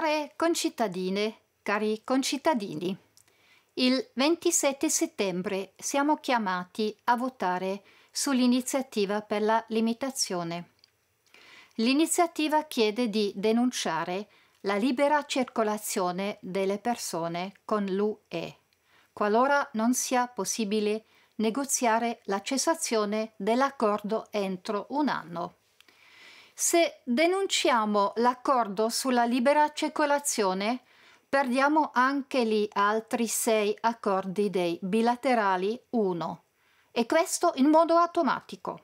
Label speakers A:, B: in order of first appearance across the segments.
A: Care concittadine, cari concittadini, il 27 settembre siamo chiamati a votare sull'iniziativa per la limitazione. L'iniziativa chiede di denunciare la libera circolazione delle persone con l'UE, qualora non sia possibile negoziare la cessazione dell'accordo entro un anno. Se denunciamo l'accordo sulla libera circolazione, perdiamo anche gli altri sei accordi dei bilaterali 1, e questo in modo automatico.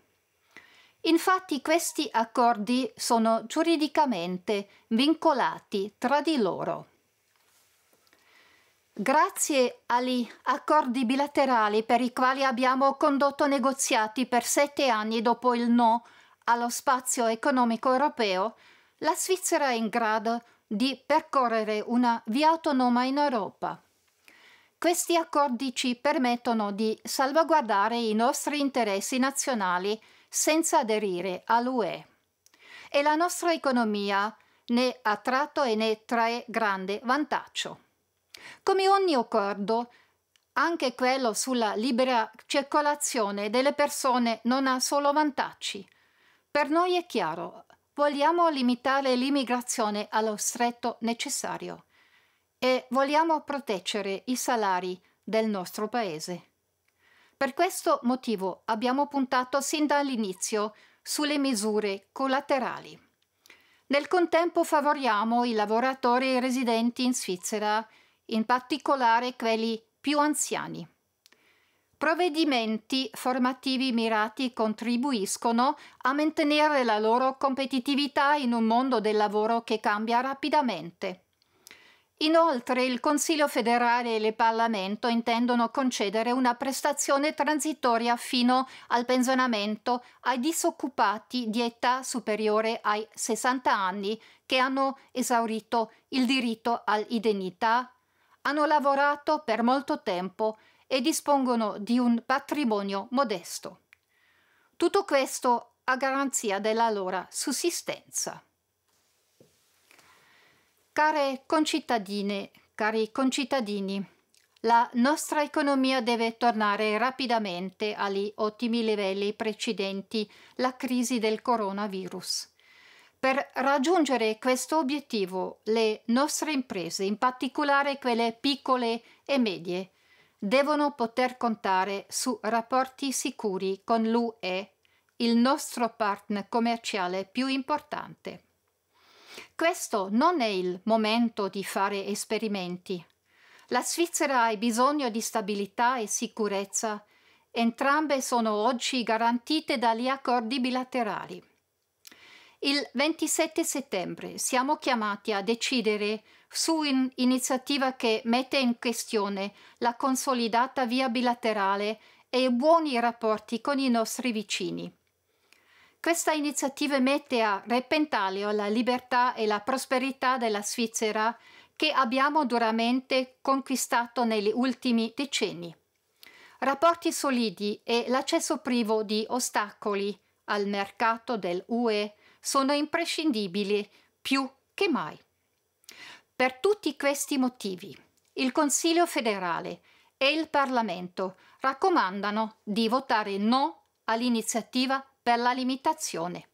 A: Infatti questi accordi sono giuridicamente vincolati tra di loro. Grazie agli accordi bilaterali per i quali abbiamo condotto negoziati per sette anni dopo il no allo spazio economico europeo, la Svizzera è in grado di percorrere una via autonoma in Europa. Questi accordi ci permettono di salvaguardare i nostri interessi nazionali senza aderire all'UE. E la nostra economia ne ha tratto e ne trae grande vantaggio. Come ogni accordo, anche quello sulla libera circolazione delle persone non ha solo vantaggi, per noi è chiaro, vogliamo limitare l'immigrazione allo stretto necessario e vogliamo proteggere i salari del nostro Paese. Per questo motivo abbiamo puntato sin dall'inizio sulle misure collaterali. Nel contempo favoriamo i lavoratori residenti in Svizzera, in particolare quelli più anziani. Provvedimenti formativi mirati contribuiscono a mantenere la loro competitività in un mondo del lavoro che cambia rapidamente. Inoltre il Consiglio federale e il Parlamento intendono concedere una prestazione transitoria fino al pensionamento ai disoccupati di età superiore ai 60 anni che hanno esaurito il diritto all'identità, hanno lavorato per molto tempo e dispongono di un patrimonio modesto. Tutto questo a garanzia della loro sussistenza. Care concittadine, cari concittadini, la nostra economia deve tornare rapidamente agli ottimi livelli precedenti la crisi del coronavirus. Per raggiungere questo obiettivo, le nostre imprese, in particolare quelle piccole e medie, devono poter contare su rapporti sicuri con l'UE, il nostro partner commerciale più importante. Questo non è il momento di fare esperimenti. La Svizzera ha bisogno di stabilità e sicurezza. Entrambe sono oggi garantite dagli accordi bilaterali. Il 27 settembre siamo chiamati a decidere su un'iniziativa che mette in questione la consolidata via bilaterale e i buoni rapporti con i nostri vicini. Questa iniziativa mette a repentaglio la libertà e la prosperità della Svizzera che abbiamo duramente conquistato negli ultimi decenni. Rapporti solidi e l'accesso privo di ostacoli al mercato dell'UE sono imprescindibili più che mai. Per tutti questi motivi, il Consiglio federale e il Parlamento raccomandano di votare no all'iniziativa per la limitazione.